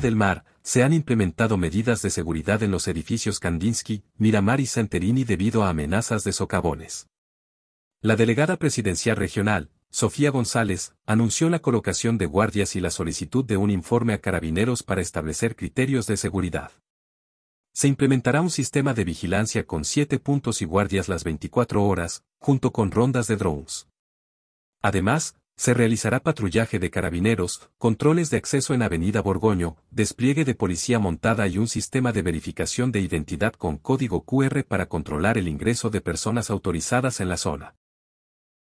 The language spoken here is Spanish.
del Mar, se han implementado medidas de seguridad en los edificios Kandinsky, Miramar y Santerini debido a amenazas de socavones. La delegada presidencial regional, Sofía González, anunció la colocación de guardias y la solicitud de un informe a carabineros para establecer criterios de seguridad. Se implementará un sistema de vigilancia con siete puntos y guardias las 24 horas, junto con rondas de drones. Además, se realizará patrullaje de carabineros, controles de acceso en Avenida Borgoño, despliegue de policía montada y un sistema de verificación de identidad con código QR para controlar el ingreso de personas autorizadas en la zona.